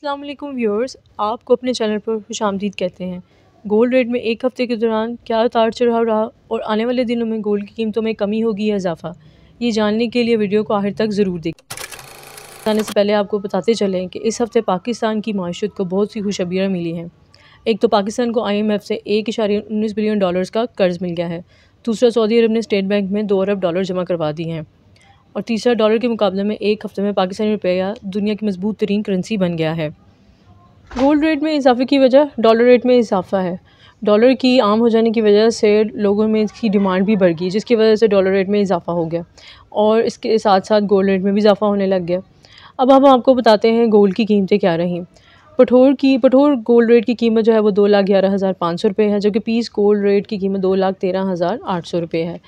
अस्सलाम वालेकुम व्यूअर्स आपको अपने चैनल पर खुश आमदीद कहते हैं गोल्ड रेट में एक हफ़्ते के दौरान क्या उतार चढ़ाव रहा और आने वाले दिनों में गोल्ड की कीमतों में कमी होगी या इजाफा ये जानने के लिए वीडियो को आखिर तक ज़रूर देखें बताने से पहले आपको बताते चलें कि इस हफ़्ते पाकिस्तान की माशत को बहुत सी खुशबियाँ मिली हैं एक तो पाकिस्तान को एफ से एक इशारे उन्नीस बिलियन डॉलर का कर्ज़ मिल गया है दूसरा सऊदी अरब ने स्टेट बैंक में दो अरब डॉलर जमा करवा दिए हैं और तीसरा डॉलर के मुकाबले में एक हफ्ते में पाकिस्तानी रुपया दुनिया की मजबूत तरीन करेंसी बन गया है गोल्ड रेट में इजाफे की वजह डॉलर रेट में इजाफा है डॉलर की आम हो जाने की वजह से लोगों में इसकी डिमांड भी बढ़ गई जिसकी वजह से डॉलर रेट में इजाफा हो गया और इसके साथ साथ गोल्ड रेट में भी इजाफा होने लग गया अब हम आपको बताते हैं गोल्ड की कीमतें क्या रहीं पठोर की पठोर गोल्ड रेट की कीमत जो है वो दो लाख ग्यारह हज़ार पाँच सौ रुपये है जबकि पीस गोल्ड रेट की कीमत दो लाख तेरह हज़ार आठ सौ रुपये है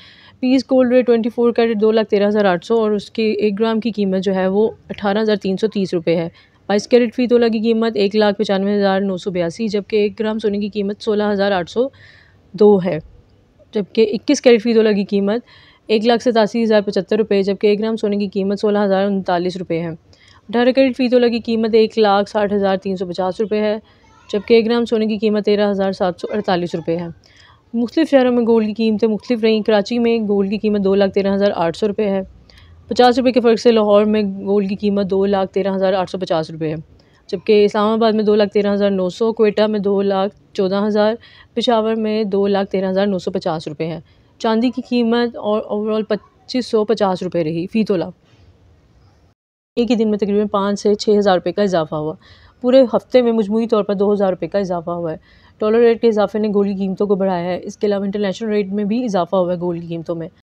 piece gold rate twenty four carat दो लाख तेरह हज़ार आठ सौ और उसकी एक ग्राम की कीमत जो है वो अठारह हज़ार तीन सौ तीस रुपये है बाईस कैरेट फी तोला की कीमत एक लाख पचानवे हज़ार नौ सौ बयासी जबकि एक ग्राम सोने की कीमत सोलह हज़ार आठ सौ दो है जबकि इक्कीस कैरेट फी तोला की कीमत एक लाख सतासी हज़ार पचहत्तर रुपये जबकि एक ग्राम सोने की कीमत सोलह हज़ार उनतालीस रुपये है अठारह कैरेट फी तोला की कीमत एक लाख साठ हज़ार तीन सौ पचास रुपये है जबकि एक ग्राम सोने की कीमत तेरह हज़ार सात सौ अड़तालीस रुपये है मुख्तु शहरों में गोल्ड की कीमतें मुख्तफ रहीं कराची में गोल्ड की कीमत दो लाख तेरह हज़ार आठ सौ रुपये है पचास रुपये के फ़र्क से लाहौर में गोल्ड की कीमत दो लाख तेरह हज़ार आठ सौ पचास रुपये है जबकि इस्लामाबाद में दो लाख तेरह हज़ार नौ सौ कोयटा में दो लाख चौदह हज़ार पिशावर में दो लाख तेरह हज़ार नौ सौ पचास रुपये है चांदी की कीमत और ओवरऑल पच्चीस सौ पचास रुपये रही फ़ी तोला एक ही दिन में तकरीबन पाँच से छः हज़ार रुपये का इजाफा हुआ पूरे हफ्ते में मजमू तौर पर दो हज़ार रुपये का इजाफा हुआ है डॉलर रेट के इजाफे ने गोल्ड की कीमतों को बढ़ाया है इसके अलावा इंटरनेशनल रेट में भी इजाफा हुआ है गोल्ड की कीमतों में